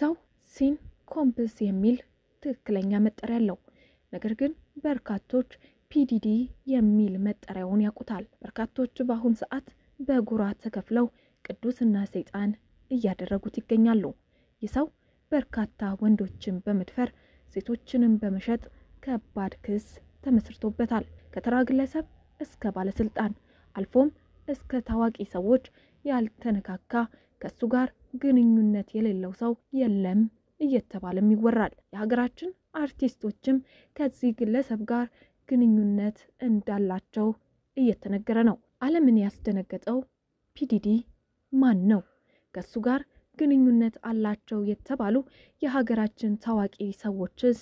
ሰው ሲን ኮምፕስ የሚል ትክክለኛ መጠሪያ አለው። ነገር ግን በርካቶች ፒዲዲ የሚል መጠሪያውን ያውቁታል። በርካቶች በአሁን ሰዓት በጉራ ተከፍለው ቅዱስና ሰይጣን እያደረጉት ይገኛሉ። ሰው በርካታ ወንዶችን በመድፈር ሴቶችንም በመሸጥ ከባድ ክስ ተመስርቶበታል። ከተራ ግለሰብ እስከ ባለስልጣን አልፎም እስከ ታዋቂ ሰዎች ያልተነካካ ከእሱ ጋር ግንኙነት የሌለው ሰው የለም እየተባለም ይወራል። የሀገራችን አርቲስቶችም ከዚህ ግለሰብ ጋር ግንኙነት እንዳላቸው እየተነገረ ነው። ዓለምን ያስደነገጠው ፒዲዲ ማን ነው? ከእሱ ጋር ግንኙነት አላቸው የተባሉ የሀገራችን ታዋቂ ሰዎችስ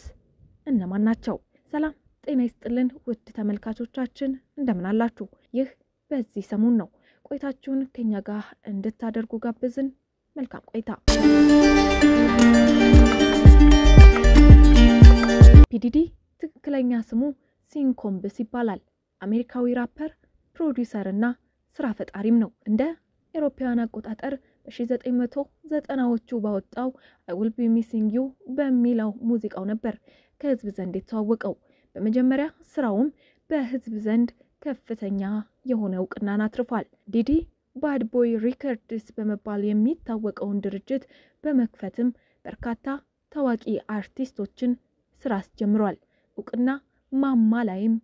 እነማን ናቸው? ሰላም ጤና ይስጥልን ውድ ተመልካቾቻችን እንደምን አላችሁ? ይህ በዚህ ሰሞን ነው ቆይታችሁን ከኛ ጋር እንድታደርጉ ጋብዝን። መልካም ቆይታ። ፒዲዲ ትክክለኛ ስሙ ሲንኮምብስ ይባላል። አሜሪካዊ ራፐር፣ ፕሮዲውሰር እና ስራ ፈጣሪም ነው። እንደ ኤሮፓውያን አቆጣጠር በ1990ዎቹ ባወጣው አይ ዊል ቢ ሚሲንግ ዩ በሚለው ሙዚቃው ነበር ከህዝብ ዘንድ የተዋወቀው። በመጀመሪያ ስራውም በህዝብ ዘንድ ከፍተኛ የሆነ እውቅናን አትርፏል። ዲዲ ባድ ቦይ ሪከርድስ በመባል የሚታወቀውን ድርጅት በመክፈትም በርካታ ታዋቂ አርቲስቶችን ስራ አስጀምሯል። እውቅና ማማ ላይም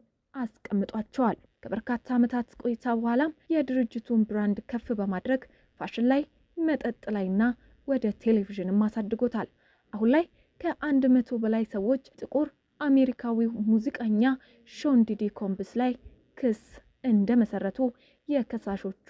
አስቀምጧቸዋል። ከበርካታ ዓመታት ቆይታ በኋላም የድርጅቱን ብራንድ ከፍ በማድረግ ፋሽን ላይ፣ መጠጥ ላይና ወደ ቴሌቪዥንም አሳድጎታል። አሁን ላይ ከአንድ መቶ በላይ ሰዎች ጥቁር አሜሪካዊ ሙዚቀኛ ሾን ዲዲ ኮምብስ ላይ ክስ እንደመሰረቱ የከሳሾቹ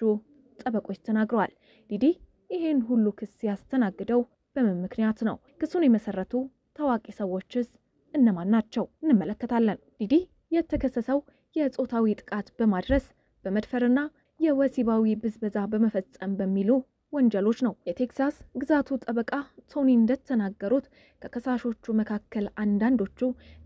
ጠበቆች ተናግረዋል። ዲዲ ይህን ሁሉ ክስ ያስተናግደው በምን ምክንያት ነው? ክሱን የመሰረቱ ታዋቂ ሰዎችስ እነማን ናቸው? እንመለከታለን። ዲዲ የተከሰሰው የጾታዊ ጥቃት በማድረስ በመድፈርና የወሲባዊ ብዝበዛ በመፈጸም በሚሉ ወንጀሎች ነው። የቴክሳስ ግዛቱ ጠበቃ ቶኒ እንደተናገሩት ከከሳሾቹ መካከል አንዳንዶቹ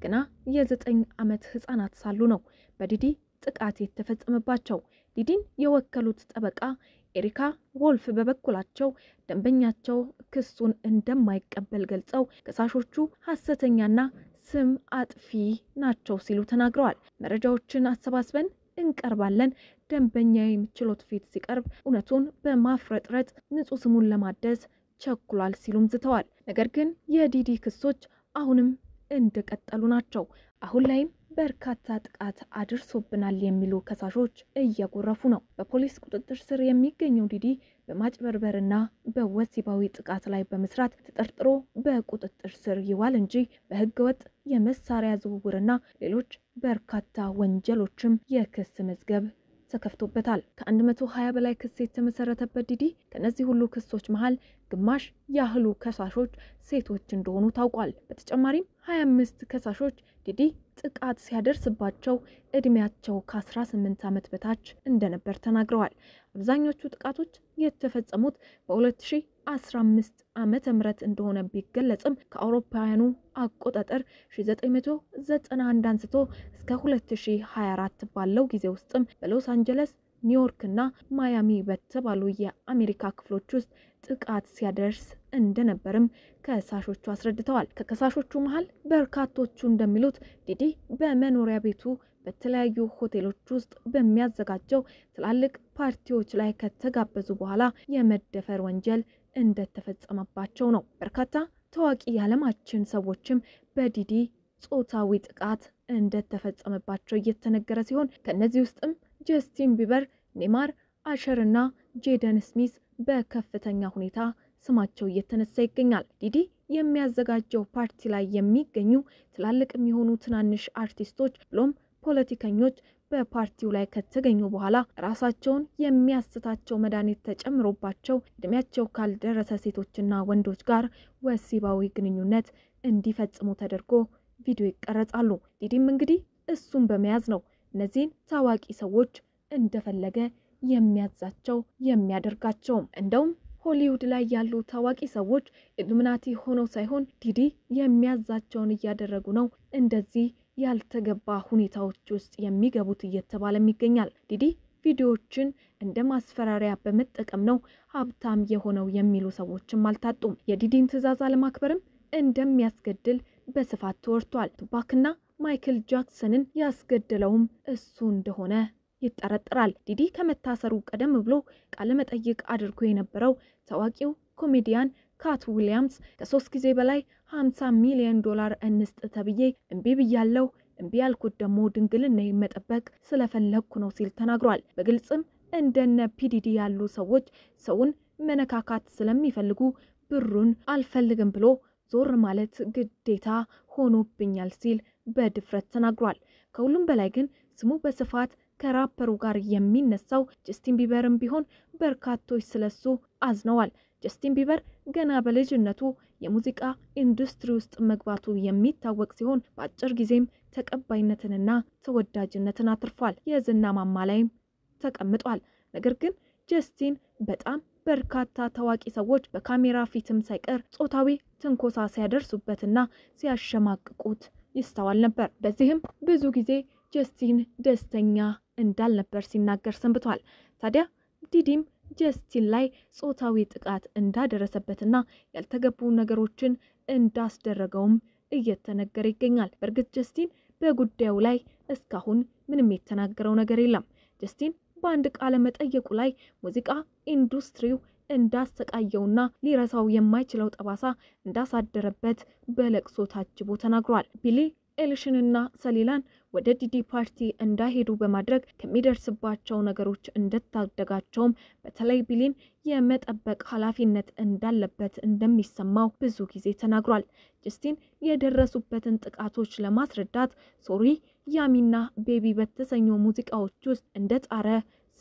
ገና የዘጠኝ ዓመት ሕፃናት ሳሉ ነው በዲዲ ጥቃት የተፈጸመባቸው። ዲዲን የወከሉት ጠበቃ ኤሪካ ወልፍ በበኩላቸው ደንበኛቸው ክሱን እንደማይቀበል ገልጸው ከሳሾቹ ሐሰተኛና ስም አጥፊ ናቸው ሲሉ ተናግረዋል። መረጃዎችን አሰባስበን እንቀርባለን። ደንበኛ ችሎት ፊት ሲቀርብ እውነቱን በማፍረጥረጥ ንጹህ ስሙን ለማደስ ቸኩሏል ሲሉም ዝተዋል። ነገር ግን የዲዲ ክሶች አሁንም እንደቀጠሉ ናቸው። አሁን ላይም በርካታ ጥቃት አድርሶብናል የሚሉ ከሳሾች እያጎረፉ ነው። በፖሊስ ቁጥጥር ስር የሚገኘው ዲዲ በማጭበርበርና በወሲባዊ ጥቃት ላይ በመስራት ተጠርጥሮ በቁጥጥር ስር ይዋል እንጂ በህገወጥ የመሳሪያ ዝውውርና ሌሎች በርካታ ወንጀሎችም የክስ መዝገብ ተከፍቶበታል። ከ120 በላይ ክስ የተመሰረተበት ዲዲ ከእነዚህ ሁሉ ክሶች መሀል ግማሽ ያህሉ ከሳሾች ሴቶች እንደሆኑ ታውቋል። በተጨማሪም 25 ከሳሾች ዲዲ ጥቃት ሲያደርስባቸው እድሜያቸው ከ18 ዓመት በታች እንደነበር ተናግረዋል። አብዛኞቹ ጥቃቶች የተፈጸሙት በ2000 15 ዓመተ ምህረት እንደሆነ ቢገለጽም ከአውሮፓውያኑ አቆጣጠር 1991 አንስቶ እስከ 2024 ባለው ጊዜ ውስጥም በሎስ አንጀለስ ኒውዮርክ እና ማያሚ በተባሉ የአሜሪካ ክፍሎች ውስጥ ጥቃት ሲያደርስ እንደነበርም ከሳሾቹ አስረድተዋል። ከከሳሾቹ መሀል በርካቶቹ እንደሚሉት ዲዲ በመኖሪያ ቤቱ በተለያዩ ሆቴሎች ውስጥ በሚያዘጋጀው ትላልቅ ፓርቲዎች ላይ ከተጋበዙ በኋላ የመደፈር ወንጀል እንደተፈጸመባቸው ነው። በርካታ ታዋቂ የዓለማችን ሰዎችም በዲዲ ጾታዊ ጥቃት እንደተፈጸመባቸው እየተነገረ ሲሆን ከእነዚህ ውስጥም ጀስቲን ቢበር፣ ኔማር፣ አሸር እና ጄደን ስሚስ በከፍተኛ ሁኔታ ስማቸው እየተነሳ ይገኛል። ዲዲ የሚያዘጋጀው ፓርቲ ላይ የሚገኙ ትላልቅ የሚሆኑ ትናንሽ አርቲስቶች ብሎም ፖለቲከኞች በፓርቲው ላይ ከተገኙ በኋላ ራሳቸውን የሚያስታቸው መድኃኒት ተጨምሮባቸው እድሜያቸው ካልደረሰ ሴቶችና ወንዶች ጋር ወሲባዊ ግንኙነት እንዲፈጽሙ ተደርጎ ቪዲዮ ይቀረጻሉ። ዲዲም እንግዲህ እሱን በመያዝ ነው እነዚህን ታዋቂ ሰዎች እንደፈለገ የሚያዛቸው የሚያደርጋቸውም። እንደውም ሆሊውድ ላይ ያሉ ታዋቂ ሰዎች ኢሉሚናቲ ሆነው ሳይሆን ዲዲ የሚያዛቸውን እያደረጉ ነው እንደዚህ ያልተገባ ሁኔታዎች ውስጥ የሚገቡት እየተባለም ይገኛል። ዲዲ ቪዲዮዎችን እንደ ማስፈራሪያ በመጠቀም ነው ሀብታም የሆነው የሚሉ ሰዎችም አልታጡም። የዲዲን ትዕዛዝ አለማክበርም እንደሚያስገድል በስፋት ተወርቷል። ቱባክና ማይክል ጃክሰንን ያስገደለውም እሱ እንደሆነ ይጠረጠራል። ዲዲ ከመታሰሩ ቀደም ብሎ ቃለመጠይቅ አድርጎ የነበረው ታዋቂው ኮሜዲያን ካት ዊሊያምስ ከሶስት ጊዜ በላይ 50 ሚሊዮን ዶላር እንስጥ ተብዬ እምቢ ብያለው። እምቢ ያልኩት ደግሞ ድንግልና መጠበቅ ስለፈለግኩ ነው ሲል ተናግሯል። በግልጽም እንደነ ፒዲዲ ያሉ ሰዎች ሰውን መነካካት ስለሚፈልጉ ብሩን አልፈልግም ብሎ ዞር ማለት ግዴታ ሆኖብኛል ሲል በድፍረት ተናግሯል። ከሁሉም በላይ ግን ስሙ በስፋት ከራፐሩ ጋር የሚነሳው ጀስቲን ቢበርም ቢሆን በርካቶች ስለሱ አዝነዋል። ጀስቲን ቢበር ገና በልጅነቱ የሙዚቃ ኢንዱስትሪ ውስጥ መግባቱ የሚታወቅ ሲሆን በአጭር ጊዜም ተቀባይነትንና ተወዳጅነትን አትርፏል። የዝና ማማ ላይም ተቀምጧል። ነገር ግን ጀስቲን በጣም በርካታ ታዋቂ ሰዎች በካሜራ ፊትም ሳይቀር ጾታዊ ትንኮሳ ሲያደርሱበትና ሲያሸማቅቁት ይስተዋል ነበር። በዚህም ብዙ ጊዜ ጀስቲን ደስተኛ እንዳልነበር ሲናገር ሰንብቷል። ታዲያ ዲዲም ጀስቲን ላይ ጾታዊ ጥቃት እንዳደረሰበትና ያልተገቡ ነገሮችን እንዳስደረገውም እየተነገረ ይገኛል። በእርግጥ ጀስቲን በጉዳዩ ላይ እስካሁን ምንም የተናገረው ነገር የለም። ጀስቲን በአንድ ቃለ መጠየቁ ላይ ሙዚቃ ኢንዱስትሪው እንዳሰቃየውና ሊረሳው የማይችለው ጠባሳ እንዳሳደረበት በለቅሶ ታጅቦ ተናግሯል። ቢሊ ኤልሽንና ሰሊላን ወደ ዲዲ ፓርቲ እንዳይሄዱ በማድረግ ከሚደርስባቸው ነገሮች እንደታደጋቸውም በተለይ ቢሊን የመጠበቅ ኃላፊነት እንዳለበት እንደሚሰማው ብዙ ጊዜ ተናግሯል። ጀስቲን የደረሱበትን ጥቃቶች ለማስረዳት ሶሪ ያሚና ቤቢ በተሰኘው ሙዚቃዎች ውስጥ እንደጣረ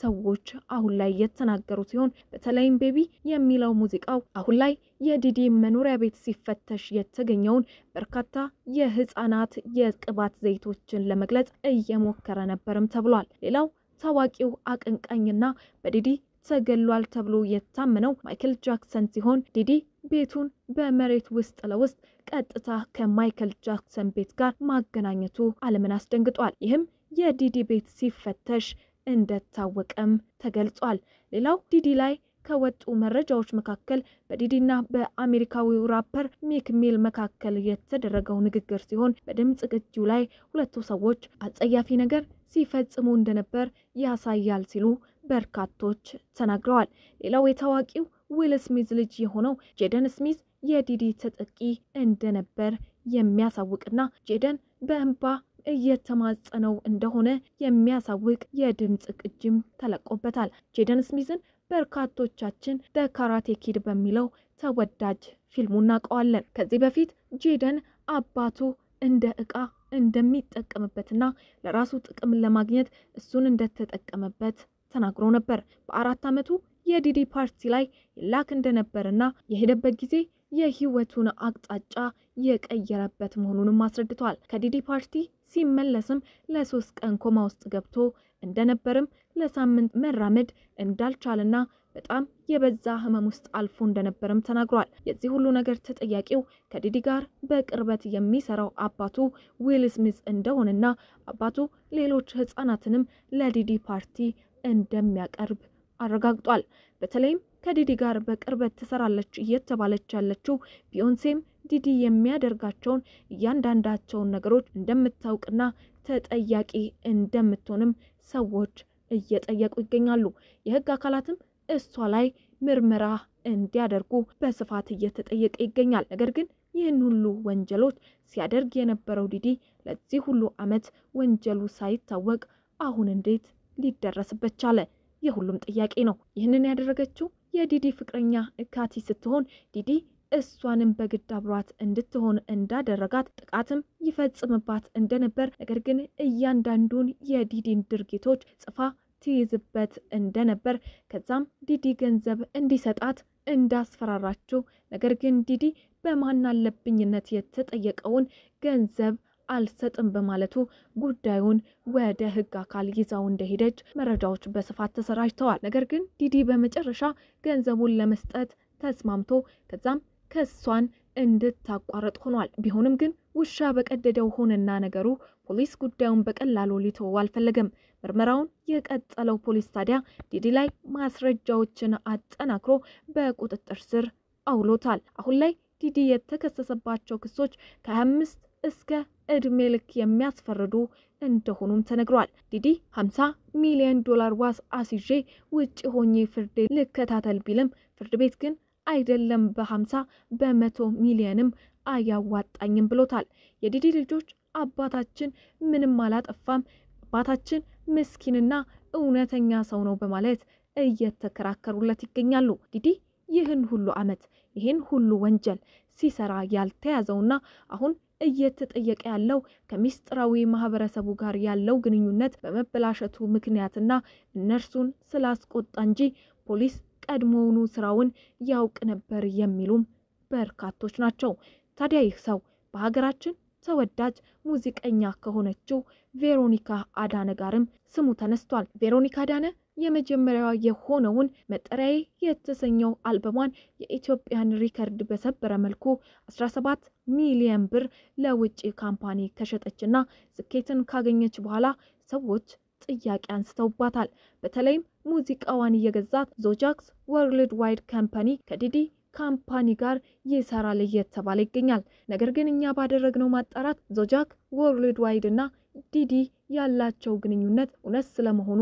ሰዎች አሁን ላይ የተናገሩ ሲሆን በተለይም ቤቢ የሚለው ሙዚቃው አሁን ላይ የዲዲ መኖሪያ ቤት ሲፈተሽ የተገኘውን በርካታ የህፃናት የቅባት ዘይቶችን ለመግለጽ እየሞከረ ነበርም ተብሏል። ሌላው ታዋቂው አቀንቃኝና በዲዲ ተገሏል ተብሎ የታመነው ማይክል ጃክሰን ሲሆን ዲዲ ቤቱን በመሬት ውስጥ ለውስጥ ቀጥታ ከማይክል ጃክሰን ቤት ጋር ማገናኘቱ ዓለምን አስደንግጧል። ይህም የዲዲ ቤት ሲፈተሽ እንደታወቀም ተገልጿል። ሌላው ዲዲ ላይ ከወጡ መረጃዎች መካከል በዲዲና በአሜሪካዊው ራፐር ሚክ ሚል መካከል የተደረገው ንግግር ሲሆን በድምፅ ቅጂው ላይ ሁለቱ ሰዎች አጸያፊ ነገር ሲፈጽሙ እንደነበር ያሳያል ሲሉ በርካቶች ተናግረዋል። ሌላው የታዋቂው ዊል ስሚዝ ልጅ የሆነው ጄደን ስሚዝ የዲዲ ተጠቂ እንደነበር የሚያሳውቅና ጄደን በእንባ እየተማጸነው እንደሆነ የሚያሳውቅ የድምፅ ቅጅም ተለቆበታል። ጄደን ስሚዝን በርካቶቻችን በካራቴ ኪድ በሚለው ተወዳጅ ፊልሙ እናውቀዋለን። ከዚህ በፊት ጄደን አባቱ እንደ ዕቃ እንደሚጠቀምበትና ለራሱ ጥቅም ለማግኘት እሱን እንደተጠቀመበት ተናግሮ ነበር። በአራት ዓመቱ የዲዲ ፓርቲ ላይ ይላክ እንደነበረና የሄደበት ጊዜ የህይወቱን አቅጣጫ የቀየረበት መሆኑንም አስረድቷል። ከዲዲ ፓርቲ ሲመለስም ለሶስት ቀን ኮማ ውስጥ ገብቶ እንደነበርም ለሳምንት መራመድ እንዳልቻለና በጣም የበዛ ህመም ውስጥ አልፎ እንደነበርም ተናግሯል። የዚህ ሁሉ ነገር ተጠያቂው ከዲዲ ጋር በቅርበት የሚሰራው አባቱ ዊል ስሚዝ እንደሆነና አባቱ ሌሎች ህጻናትንም ለዲዲ ፓርቲ እንደሚያቀርብ አረጋግጧል። በተለይም ከዲዲ ጋር በቅርበት ትሰራለች እየተባለች ያለችው ቢዮንሴም ዲዲ የሚያደርጋቸውን እያንዳንዳቸውን ነገሮች እንደምታውቅና ተጠያቂ እንደምትሆንም ሰዎች እየጠየቁ ይገኛሉ። የህግ አካላትም እሷ ላይ ምርመራ እንዲያደርጉ በስፋት እየተጠየቀ ይገኛል። ነገር ግን ይህን ሁሉ ወንጀሎች ሲያደርግ የነበረው ዲዲ ለዚህ ሁሉ ዓመት ወንጀሉ ሳይታወቅ አሁን እንዴት ሊደረስበት ቻለ? የሁሉም ጥያቄ ነው። ይህንን ያደረገችው የዲዲ ፍቅረኛ ካቲ ስትሆን ዲዲ እሷንም በግድ አብሯት እንድትሆን እንዳደረጋት ጥቃትም ይፈጽምባት እንደነበር ነገር ግን እያንዳንዱን የዲዲን ድርጊቶች ጽፋ ትይዝበት እንደነበር ከዛም ዲዲ ገንዘብ እንዲሰጣት እንዳስፈራራችው ነገር ግን ዲዲ በማናለብኝነት የተጠየቀውን ገንዘብ አልሰጥም በማለቱ ጉዳዩን ወደ ህግ አካል ይዛው እንደሄደች መረጃዎች በስፋት ተሰራጅተዋል። ነገር ግን ዲዲ በመጨረሻ ገንዘቡን ለመስጠት ተስማምቶ ከዛም ከሷን እንድታቋረጥ ሆኗል። ቢሆንም ግን ውሻ በቀደደው ሆነና ነገሩ ፖሊስ ጉዳዩን በቀላሉ ሊተወው አልፈለገም። ምርመራውን የቀጠለው ፖሊስ ታዲያ ዲዲ ላይ ማስረጃዎችን አጠናክሮ በቁጥጥር ስር አውሎታል። አሁን ላይ ዲዲ የተከሰሰባቸው ክሶች ከ25 እስከ እድሜ ልክ የሚያስፈርዱ እንደሆኑም ተነግሯል። ዲዲ 50 ሚሊዮን ዶላር ዋስ አስይዤ ውጭ ሆኜ ፍርዴ ልከታተል ቢልም ፍርድ ቤት ግን አይደለም በ50 በመቶ ሚሊዮንም አያዋጣኝም ብሎታል። የዲዲ ልጆች አባታችን ምንም አላጠፋም፣ አባታችን ምስኪንና እውነተኛ ሰው ነው በማለት እየተከራከሩለት ይገኛሉ። ዲዲ ይህን ሁሉ ዓመት ይህን ሁሉ ወንጀል ሲሰራ ያልተያዘውና አሁን እየተጠየቀ ያለው ከሚስጥራዊ ማህበረሰቡ ጋር ያለው ግንኙነት በመበላሸቱ ምክንያትና እነርሱን ስላስቆጣ እንጂ ፖሊስ ቀድሞውኑ ስራውን ያውቅ ነበር የሚሉም በርካቶች ናቸው። ታዲያ ይህ ሰው በሀገራችን ተወዳጅ ሙዚቀኛ ከሆነችው ቬሮኒካ አዳነ ጋርም ስሙ ተነስቷል። ቬሮኒካ አዳነ የመጀመሪያዋ የሆነውን መጠሪያዬ የተሰኘው አልበሟን የኢትዮጵያን ሪከርድ በሰበረ መልኩ 17 ሚሊየን ብር ለውጭ ካምፓኒ ከሸጠችና ስኬትን ካገኘች በኋላ ሰዎች ጥያቄ አንስተውባታል። በተለይም ሙዚቃዋን እየገዛት ዞጃክስ ወርልድ ዋይድ ካምፓኒ ከዲዲ ካምፓኒ ጋር ይሰራል እየተባለ ይገኛል። ነገር ግን እኛ ባደረግነው ማጣራት ዞጃክ ወርልድ ዋይድ እና ዲዲ ያላቸው ግንኙነት እውነት ስለመሆኑ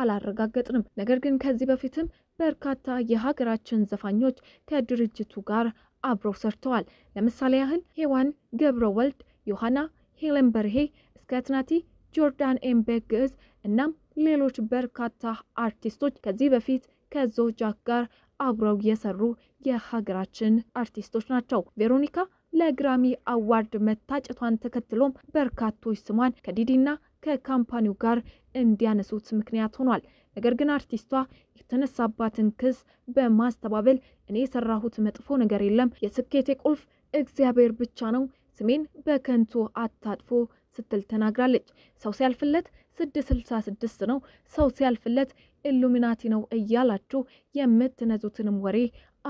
አላረጋገጥንም። ነገር ግን ከዚህ በፊትም በርካታ የሀገራችን ዘፋኞች ከድርጅቱ ጋር አብረው ሰርተዋል። ለምሳሌ ያህል ሄዋን ገብረ ወልድ፣ ዮሐና፣ ሄለን በርሄ፣ እስከትናቲ፣ ጆርዳን ኤምቤክ ግዕዝ እናም ሌሎች በርካታ አርቲስቶች ከዚህ በፊት ከዞጃክ ጋር አብረው የሰሩ የሀገራችን አርቲስቶች ናቸው። ቬሮኒካ ለግራሚ አዋርድ መታጨቷን ተከትሎም በርካቶች ስሟን ከዲዲና ከካምፓኒው ጋር እንዲያነሱት ምክንያት ሆኗል። ነገር ግን አርቲስቷ የተነሳባትን ክስ በማስተባበል እኔ የሰራሁት መጥፎ ነገር የለም፣ የስኬቴ ቁልፍ እግዚአብሔር ብቻ ነው፣ ስሜን በከንቱ አታጥፎ ስትል ተናግራለች። ሰው ሲያልፍለት 666 ነው፣ ሰው ሲያልፍለት ኢሉሚናቲ ነው እያላችሁ የምትነዙትንም ወሬ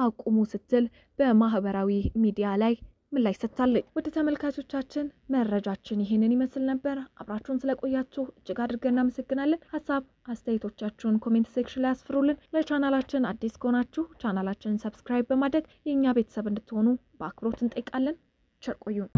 አቁሙ ስትል በማህበራዊ ሚዲያ ላይ ምላሽ ሰጥታለች። ወደ ተመልካቾቻችን መረጃችን ይህንን ይመስል ነበር። አብራችሁን ስለቆያችሁ እጅግ አድርገን እናመሰግናለን። ሀሳብ አስተያየቶቻችሁን ኮሜንት ሴክሽን ላይ አስፍሩልን። ለቻናላችን አዲስ ከሆናችሁ ቻናላችንን ሰብስክራይብ በማድረግ የእኛ ቤተሰብ እንድትሆኑ በአክብሮት እንጠይቃለን። ቸር ቆዩን።